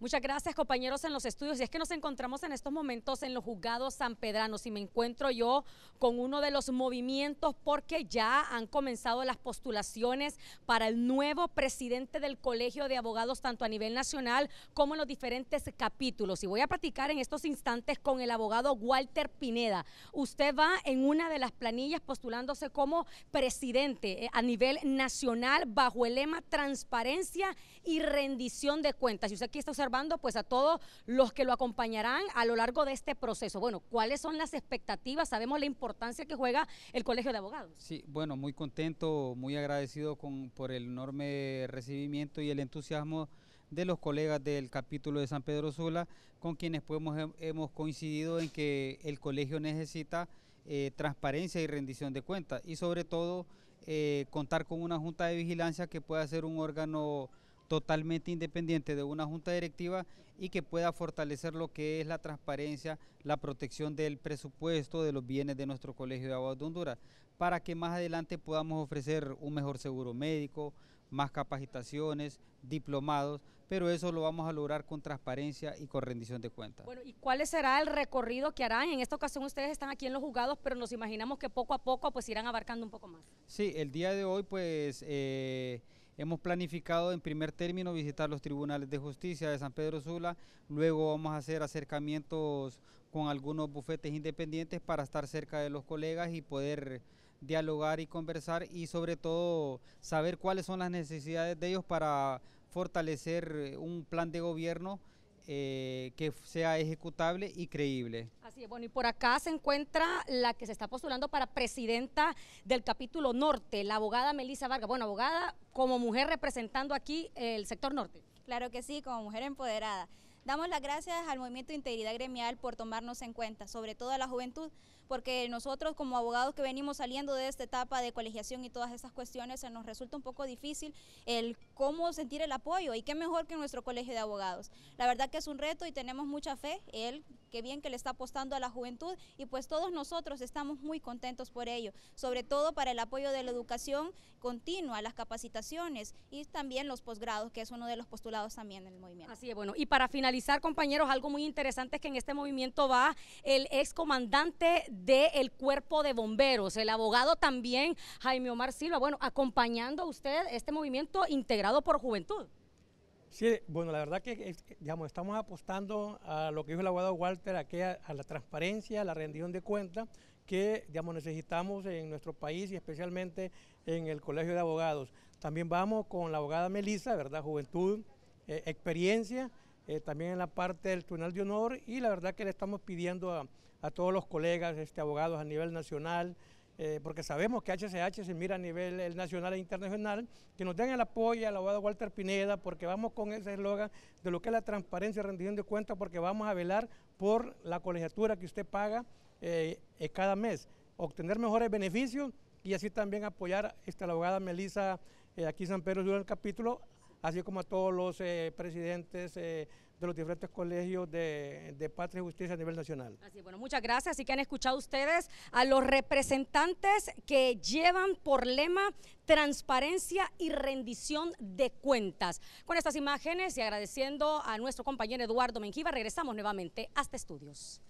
Muchas gracias, compañeros en los estudios. Y es que nos encontramos en estos momentos en los juzgados sanpedranos y me encuentro yo con uno de los movimientos porque ya han comenzado las postulaciones para el nuevo presidente del Colegio de Abogados, tanto a nivel nacional como en los diferentes capítulos. Y voy a platicar en estos instantes con el abogado Walter Pineda. Usted va en una de las planillas postulándose como presidente eh, a nivel nacional bajo el lema transparencia y rendición de cuentas. Y usted aquí está observando pues a todos los que lo acompañarán a lo largo de este proceso. Bueno, ¿cuáles son las expectativas? Sabemos la importancia que juega el Colegio de Abogados. Sí, bueno, muy contento, muy agradecido con, por el enorme recibimiento y el entusiasmo de los colegas del capítulo de San Pedro Sula, con quienes podemos hemos, coincidido en que el colegio necesita eh, transparencia y rendición de cuentas y sobre todo eh, contar con una junta de vigilancia que pueda ser un órgano totalmente independiente de una junta directiva y que pueda fortalecer lo que es la transparencia, la protección del presupuesto de los bienes de nuestro Colegio de Abogados de Honduras, para que más adelante podamos ofrecer un mejor seguro médico, más capacitaciones, diplomados, pero eso lo vamos a lograr con transparencia y con rendición de cuentas. Bueno, ¿y cuál será el recorrido que harán? En esta ocasión ustedes están aquí en los juzgados, pero nos imaginamos que poco a poco pues irán abarcando un poco más. Sí, el día de hoy pues... Eh, Hemos planificado en primer término visitar los tribunales de justicia de San Pedro Sula, luego vamos a hacer acercamientos con algunos bufetes independientes para estar cerca de los colegas y poder dialogar y conversar y sobre todo saber cuáles son las necesidades de ellos para fortalecer eh, un plan de gobierno eh, que sea ejecutable y creíble. Así es, bueno, y por acá se encuentra la que se está postulando para presidenta del capítulo norte, la abogada Melissa Vargas. Bueno, abogada como mujer representando aquí el sector norte. Claro que sí, como mujer empoderada. Damos las gracias al movimiento Integridad Gremial por tomarnos en cuenta, sobre todo a la juventud, porque nosotros como abogados que venimos saliendo de esta etapa de colegiación y todas esas cuestiones, se nos resulta un poco difícil el cómo sentir el apoyo y qué mejor que nuestro colegio de abogados. La verdad que es un reto y tenemos mucha fe, él, qué bien que le está apostando a la juventud y pues todos nosotros estamos muy contentos por ello, sobre todo para el apoyo de la educación continua, las capacitaciones y también los posgrados, que es uno de los postulados también del movimiento. Así es, bueno, y para finalizar compañeros, algo muy interesante es que en este movimiento va el excomandante del cuerpo de bomberos, el abogado también Jaime Omar Silva, bueno, acompañando a usted este movimiento integrado por juventud. Sí, bueno, la verdad que eh, digamos, estamos apostando a lo que dijo el abogado Walter, a, a, la transparencia, a la rendición de cuentas que digamos, necesitamos en nuestro país y especialmente en el Colegio de Abogados. También vamos con la abogada Melissa, ¿verdad? Juventud, eh, experiencia eh, también en la parte del Tribunal de Honor y la verdad que le estamos pidiendo a, todos los colegas, este, abogados a nivel nacional, eh, porque sabemos que HCH se mira a nivel nacional e internacional, que nos den el apoyo al abogado Walter Pineda, porque vamos con ese eslogan de lo que es la transparencia y rendición de cuentas, porque vamos a velar por la colegiatura que usted paga eh, cada mes, obtener mejores beneficios y así también apoyar este, a esta, la abogada Melisa aquí San Pedro el capítulo así como a todos los eh, presidentes eh, de los diferentes colegios de, Patria y Justicia a nivel nacional. Así, bueno, muchas gracias. Así que han escuchado ustedes a los representantes que llevan por lema transparencia y rendición de cuentas. Con estas imágenes y agradeciendo a nuestro compañero Eduardo Menjiva, regresamos nuevamente hasta estudios.